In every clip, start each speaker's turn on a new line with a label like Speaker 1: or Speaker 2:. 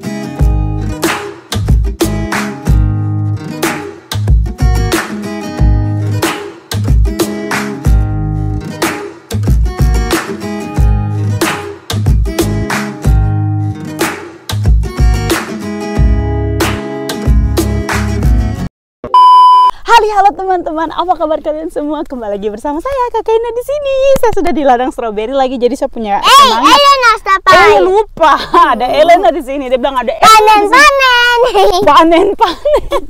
Speaker 1: Thank you. teman-teman, apa kabar kalian semua? Kembali lagi bersama saya Kak Ina di sini. Saya sudah di ladang stroberi lagi, jadi saya punya. Eh, hey, Elena stop. Eh, lupa ada Elena di sini. Dia bilang ada panen panen. Panen panen.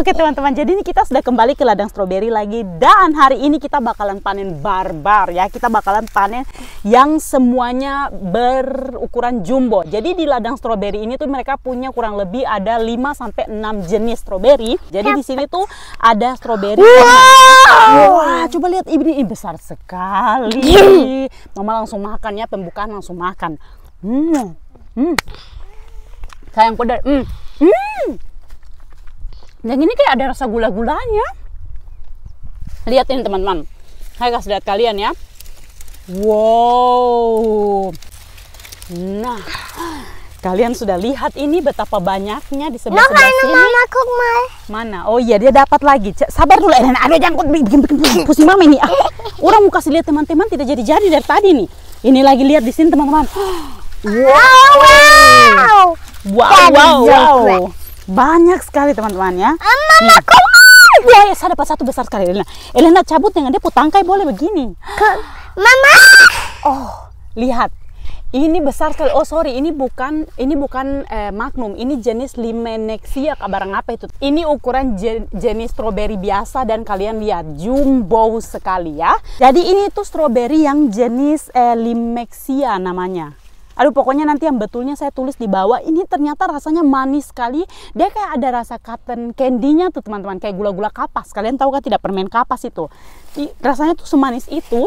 Speaker 1: Oke teman-teman, jadi ini kita sudah kembali ke ladang stroberi lagi dan hari ini kita bakalan panen barbar ya. Kita bakalan panen yang semuanya berukuran jumbo. Jadi di ladang stroberi ini tuh mereka punya kurang lebih ada 5 sampai 6 jenis stroberi Jadi di sini tuh ada ya stroberi. Wow. Wah, coba lihat ini, ini besar sekali. Mama langsung makan ya, pembukaan langsung makan. Hmm. Hmm. Sayang pedas. Hmm. Hmm. Yang ini kayak ada rasa gula-gulanya. Lihat ini teman-teman. Saya kasih lihat kalian ya. Wow. Nah. Kalian sudah lihat ini betapa banyaknya di sebelah sebelah sini. Mama kukmal. Mana? Oh iya dia dapat lagi. C sabar dulu, Elena. Ada jangkut bikin bikin pusing mama ini. Ah, orang mau kasih lihat teman-teman tidak jadi-jadi dari tadi nih. Ini lagi lihat di sini teman-teman. Wow. Wow. Wow. Wow. wow. Banyak sekali teman-teman ya. Eh, mama kukmal. Ya, ya, saya dapat satu besar sekali. Elena, Elena cabut dengan dia putangkai boleh begini. Mama. Oh, lihat ini besar sekali. Oh sorry, ini bukan ini bukan eh, Magnum, ini jenis Limenexia kabar apa itu? Ini ukuran jen, jenis stroberi biasa dan kalian lihat jumbo sekali ya. Jadi ini tuh stroberi yang jenis eh, Limexia namanya. Aduh pokoknya nanti yang betulnya saya tulis di bawah ini ternyata rasanya manis sekali. Dia kayak ada rasa cotton candy-nya tuh teman-teman kayak gula-gula kapas. Kalian tahu kan tidak permen kapas itu. rasanya tuh semanis itu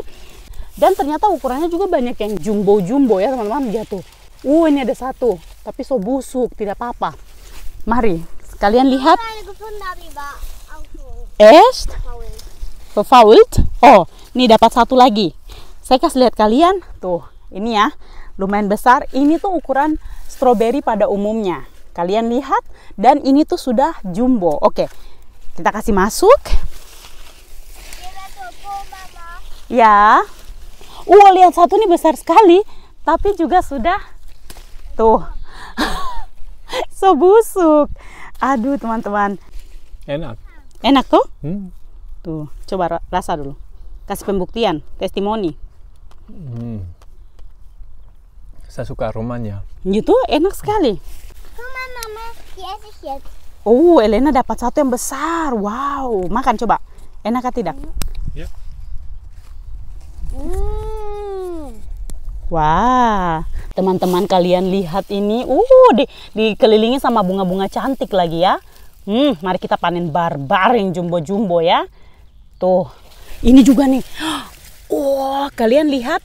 Speaker 1: dan ternyata ukurannya juga banyak yang jumbo-jumbo ya teman-teman jatuh uh ini ada satu tapi so busuk tidak apa-apa mari kalian lihat es fault? oh ini dapat satu lagi saya kasih lihat kalian tuh ini ya lumayan besar ini tuh ukuran stroberi pada umumnya kalian lihat dan ini tuh sudah jumbo oke kita kasih masuk ya Wow, lihat satu ini besar sekali, tapi juga sudah tuh sebusuk. Aduh, teman-teman. Enak. Enak tuh? Hmm. Tuh, coba rasa dulu. Kasih pembuktian, testimoni. Hmm. Saya suka aromanya. Gitu, enak sekali. Ya? Oh, Elena dapat satu yang besar. Wow, makan coba. Enak atau tidak? Ya. Yeah. Wah, teman-teman kalian lihat ini, uh, di, dikelilingi sama bunga-bunga cantik lagi ya. Hmm, mari kita panen barbar yang jumbo-jumbo ya. Tuh, ini juga nih. Wah, oh, kalian lihat,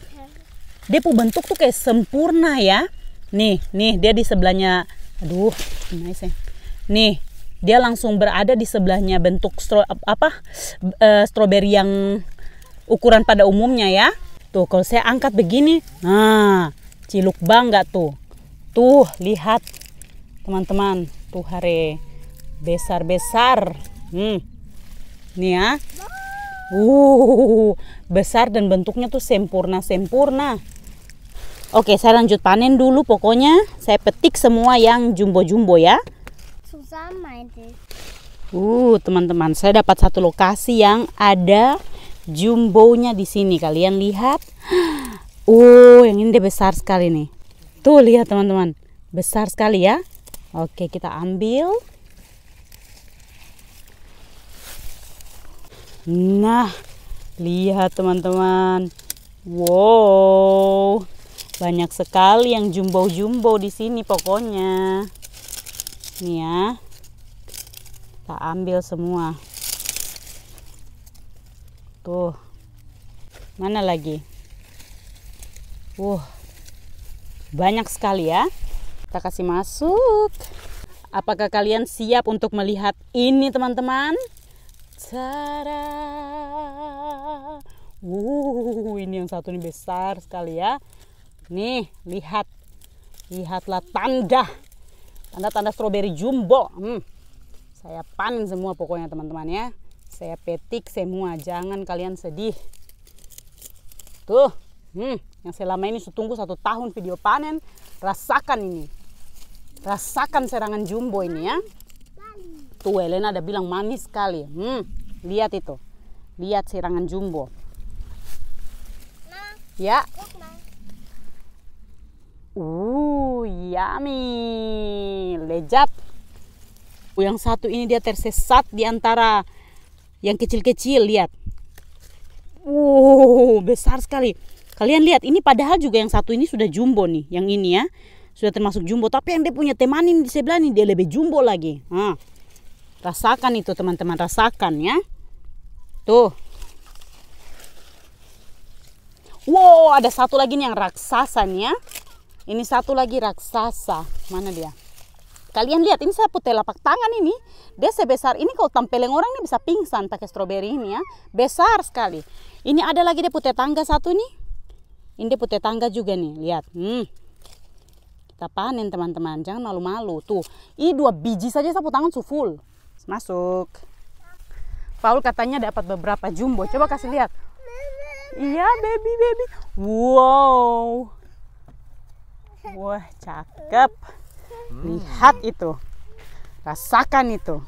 Speaker 1: dia pun bentuk tuh kayak sempurna ya. Nih, nih dia di sebelahnya. Aduh, nice ya. Nih, dia langsung berada di sebelahnya bentuk stro, apa? E, stroberi yang ukuran pada umumnya ya. Tuh kalau saya angkat begini, nah ciluk bangga tuh. Tuh lihat teman-teman, tuh hari besar-besar. Hmm. Nih ya. Uh, besar dan bentuknya tuh sempurna-sempurna. Oke, saya lanjut panen dulu pokoknya. Saya petik semua yang jumbo-jumbo ya. Susah main Uh, teman-teman, saya dapat satu lokasi yang ada jumbonya di sini kalian lihat oh yang ini dia besar sekali nih tuh lihat teman-teman besar sekali ya oke kita ambil nah lihat teman-teman wow banyak sekali yang jumbo-jumbo di sini pokoknya nih ya kita ambil semua Tuh. Mana lagi? Uh. Banyak sekali ya. Kita kasih masuk. Apakah kalian siap untuk melihat ini teman-teman? Cara. Uh, ini yang satu ini besar sekali ya. Nih, lihat. Lihatlah tanda. Tanda-tanda stroberi jumbo. Hmm. Saya panen semua pokoknya teman-teman ya. Saya petik semua, jangan kalian sedih. Tuh, hmm, yang selama ini tunggu satu tahun video panen, rasakan ini. Rasakan serangan jumbo ini ya. Tuh, Elena ada bilang manis sekali. Hmm, lihat itu. Lihat serangan jumbo. ya. Uh, yummy. Lejat. Yang satu ini dia tersesat di antara yang kecil-kecil lihat wow besar sekali kalian lihat ini padahal juga yang satu ini sudah jumbo nih yang ini ya sudah termasuk jumbo tapi yang dia punya temanin di sebelah ini dia lebih jumbo lagi nah, rasakan itu teman-teman rasakan ya tuh wow ada satu lagi nih yang raksasa nih ya ini satu lagi raksasa mana dia Kalian lihat ini saya putih lapak tangan ini. Dia sebesar ini kalau tampeleng orang ini bisa pingsan pakai stroberi ini ya. Besar sekali. Ini ada lagi dia putih tangga satu nih. Ini dia putih tangga juga nih. Lihat. Hmm. Kita panen teman-teman. Jangan malu-malu. Tuh. Ini dua biji saja sapu tangan su full. Masuk. Paul katanya dapat beberapa jumbo. Coba kasih lihat. Iya baby baby. Wow. Wah cakep. Lihat itu. Rasakan itu.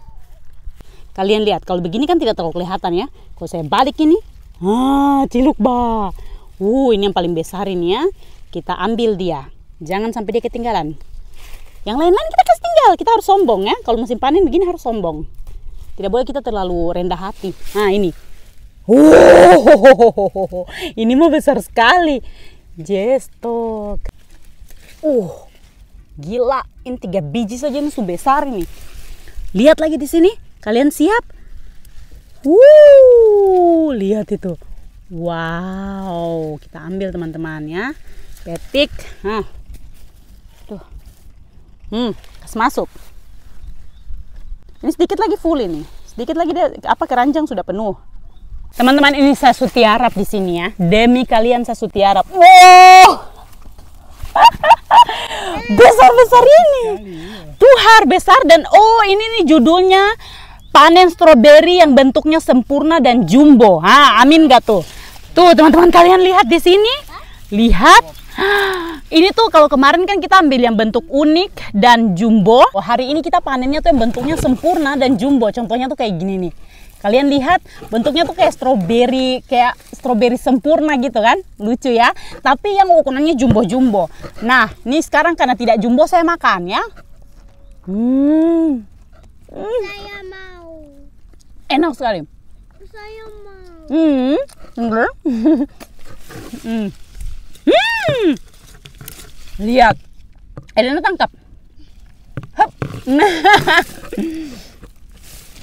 Speaker 1: Kalian lihat, kalau begini kan tidak terlalu kelihatan ya. Kalau saya balik ini, ah, ciluk ba Uh, ini yang paling besar ini ya. Kita ambil dia. Jangan sampai dia ketinggalan. Yang lain-lain kita kasih tinggal. Kita harus sombong ya. Kalau musim panen begini harus sombong. Tidak boleh kita terlalu rendah hati. Nah, ini. Uh, ini mah besar sekali. Jestok. Uh, Gila, ini tiga biji saja ini sudah besar ini. Lihat lagi di sini, kalian siap? Wuh, lihat itu. Wow, kita ambil teman-teman ya. Petik. Nah. Tuh. Hmm, kas masuk. Ini sedikit lagi full ini. Sedikit lagi dia apa keranjang sudah penuh. Teman-teman ini saya Sutiarap di sini ya. Demi kalian saya Sutiarap. Wow. besar-besar ini. Tuhar besar dan oh ini nih judulnya panen stroberi yang bentuknya sempurna dan jumbo. Ha, amin gak tuh? Tuh teman-teman kalian lihat di sini. Lihat. Ini tuh kalau kemarin kan kita ambil yang bentuk unik dan jumbo. Oh, hari ini kita panennya tuh yang bentuknya sempurna dan jumbo. Contohnya tuh kayak gini nih. Kalian lihat bentuknya tuh kayak stroberi, kayak stroberi sempurna gitu kan. Lucu ya. Tapi yang ukurannya jumbo-jumbo. Nah, ini sekarang karena tidak jumbo saya makan ya. Hmm. hmm. Saya mau. Enak sekali. Saya mau. Hmm. Enggak. Hmm. hmm. Lihat. Elena tangkap. Hop.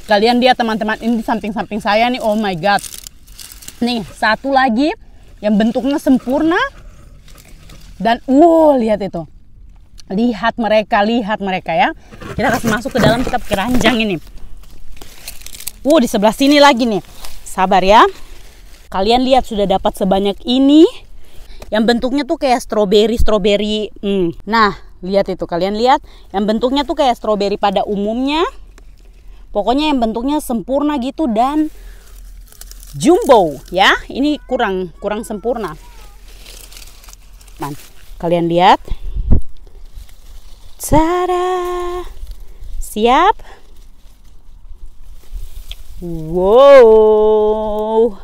Speaker 1: Kalian lihat teman-teman ini samping-samping saya nih. Oh my god. Nih, satu lagi yang bentuknya sempurna. Dan wow, lihat itu. Lihat mereka, lihat mereka ya. Kita kasih masuk ke dalam kita keranjang ini. Wow, di sebelah sini lagi nih. Sabar ya. Kalian lihat sudah dapat sebanyak ini. Yang bentuknya tuh kayak stroberi, stroberi. Hmm. Nah, lihat itu kalian lihat yang bentuknya tuh kayak stroberi pada umumnya Pokoknya yang bentuknya sempurna gitu dan jumbo ya. Ini kurang kurang sempurna. Nah, kalian lihat. Tada. Siap? Wow.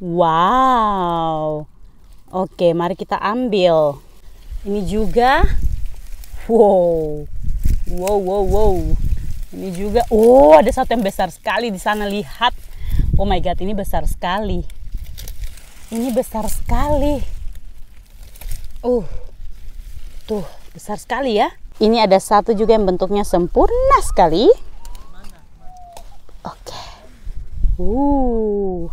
Speaker 1: Wow. Oke, mari kita ambil. Ini juga. Wow. Wow, wow, wow. Ini juga, oh ada satu yang besar sekali di sana lihat. Oh my god, ini besar sekali. Ini besar sekali. Uh, tuh besar sekali ya. Ini ada satu juga yang bentuknya sempurna sekali. Oke. Okay. Uh.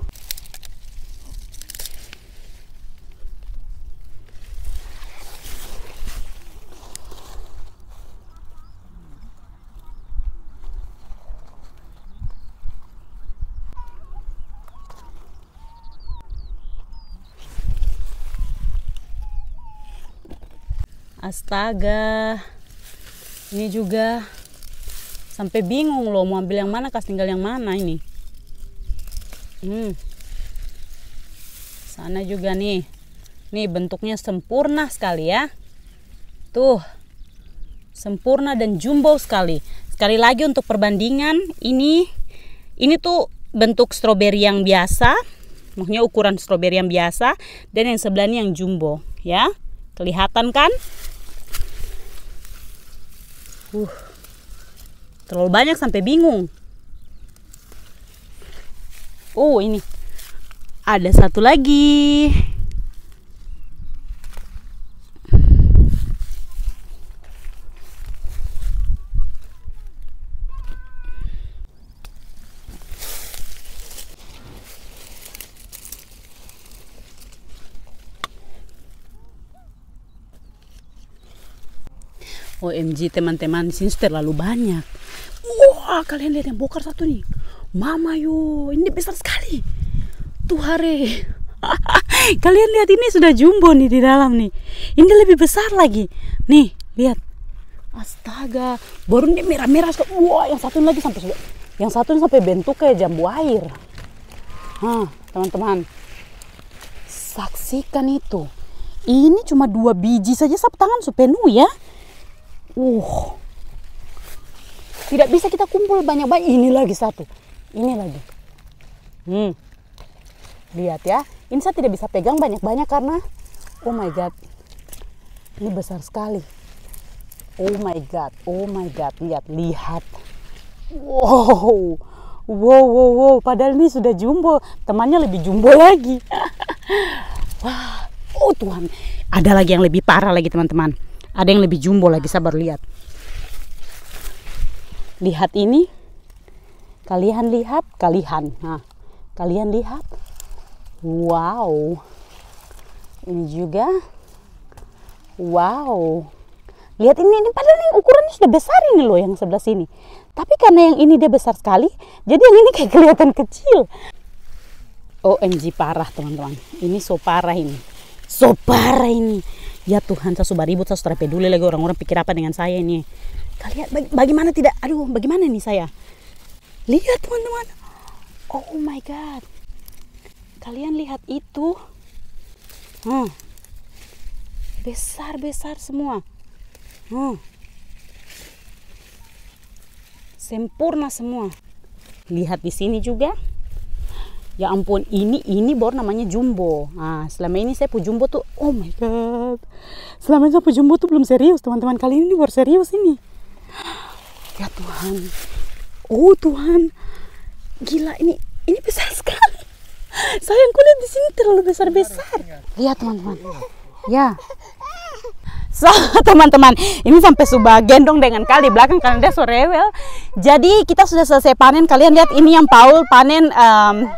Speaker 1: astaga ini juga sampai bingung loh mau ambil yang mana kas tinggal yang mana ini hmm sana juga nih nih bentuknya sempurna sekali ya tuh sempurna dan jumbo sekali sekali lagi untuk perbandingan ini ini tuh bentuk stroberi yang biasa maksudnya ukuran stroberi yang biasa dan yang sebelahnya yang jumbo ya kelihatan kan Uh, terlalu banyak sampai bingung. Oh, ini. Ada satu lagi. OMG teman-teman since terlalu banyak wah kalian lihat yang bokar satu nih mama yo ini besar sekali tuh hari kalian lihat ini sudah jumbo nih di dalam nih ini lebih besar lagi nih lihat astaga baru ini merah-merah wah yang satu lagi sampai yang satu sampai bentuk kayak jambu air Hah, teman-teman saksikan itu ini cuma dua biji saja sap tangan sudah ya Uh. Tidak bisa kita kumpul banyak-banyak. Ini lagi satu. Ini lagi. Hmm. Lihat ya. Ini saya tidak bisa pegang banyak-banyak karena oh my god. Ini besar sekali. Oh my god. Oh my god. Lihat, lihat. Wow. Wow, wow, wow. Padahal ini sudah jumbo. Temannya lebih jumbo lagi. Wah. Oh Tuhan. Ada lagi yang lebih parah lagi teman-teman ada yang lebih jumbo lagi sabar lihat lihat ini kalian lihat kalian nah kalian lihat wow ini juga wow lihat ini ini padahal ini ukurannya sudah besar ini loh yang sebelah sini tapi karena yang ini dia besar sekali jadi yang ini kayak kelihatan kecil OMG parah teman-teman ini so parah ini so parah ini ya Tuhan saya sudah ribut saya sudah peduli lagi orang-orang pikir apa dengan saya ini kalian bagaimana tidak aduh bagaimana nih saya lihat teman-teman oh my god kalian lihat itu hmm. besar besar semua hmm. sempurna semua lihat di sini juga ya ampun ini ini baru namanya jumbo nah selama ini saya jumbo tuh oh my god selama ini saya jumbo tuh belum serius teman-teman kali ini baru serius ini ya Tuhan oh Tuhan gila ini ini besar sekali sayang kulit di sini terlalu besar besar iya, lihat teman-teman ya So, teman-teman, ini sampai subah gendong dengan kali belakang kalian dia sorewel. Jadi kita sudah selesai panen. Kalian lihat ini yang Paul panen um,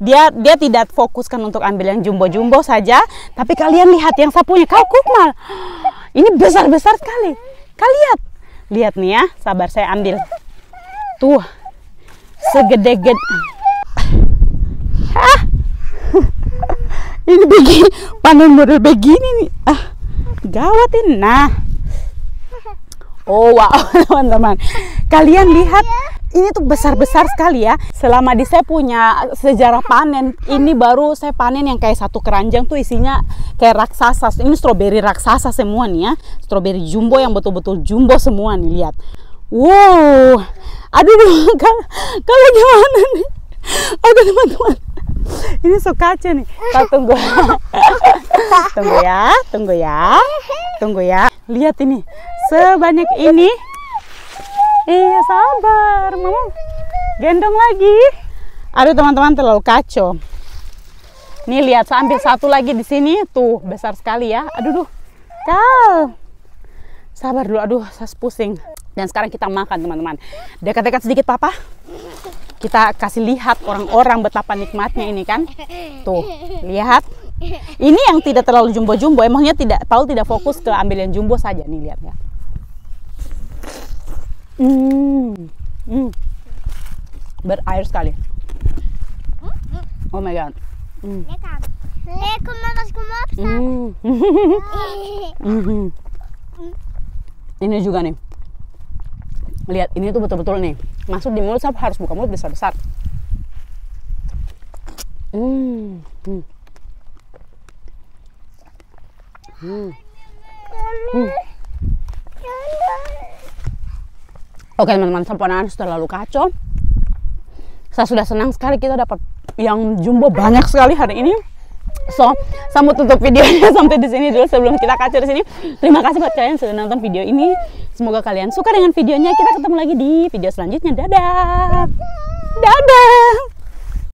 Speaker 1: dia dia tidak fokuskan untuk ambil yang jumbo-jumbo saja tapi kalian lihat yang sapunya kau kukmal ini besar-besar sekali kalian lihat lihat nih ya sabar saya ambil tuh segede ged ah. ini begini panen model begini nih ah gawat ini nah oh wow teman-teman kalian lihat ini tuh besar-besar sekali ya. Selama di saya punya sejarah panen, ini baru saya panen yang kayak satu keranjang tuh isinya kayak raksasa. Ini stroberi raksasa semua nih ya. Stroberi jumbo yang betul-betul jumbo semua nih, lihat. Wow. Aduh, kalau gimana nih? Oke teman-teman. Ini sukace nih. Kita tunggu. tunggu ya, tunggu ya. Tunggu ya. Lihat ini. Sebanyak ini Iya sabar, mau gendong lagi. Aduh teman-teman terlalu kacau. Nih lihat ambil satu lagi di sini tuh besar sekali ya. Aduh duh. Kal. Sabar dulu, aduh saya pusing. Dan sekarang kita makan teman-teman. Dekat-dekat sedikit papa. Kita kasih lihat orang-orang betapa nikmatnya ini kan. Tuh, lihat. Ini yang tidak terlalu jumbo-jumbo, emangnya tidak Paul tidak fokus ke ambil yang jumbo saja nih lihat ya. Hmm. hmm. Berair sekali. Oh my god. Hmm. Kan. Eh, hmm. ini juga nih. Lihat, ini tuh betul-betul nih. Masuk di mulut saya harus buka mulut besar-besar. Hmm. Hmm. hmm. hmm. Oke teman-teman, sempurnaan sudah lalu kacau. Saya sudah senang sekali kita dapat yang jumbo banyak sekali hari ini. So, saya mau tutup videonya sampai di sini dulu sebelum kita kacau di sini. Terima kasih buat kalian sudah nonton video ini. Semoga kalian suka dengan videonya. Kita ketemu lagi di video selanjutnya. Dadah. Dadah.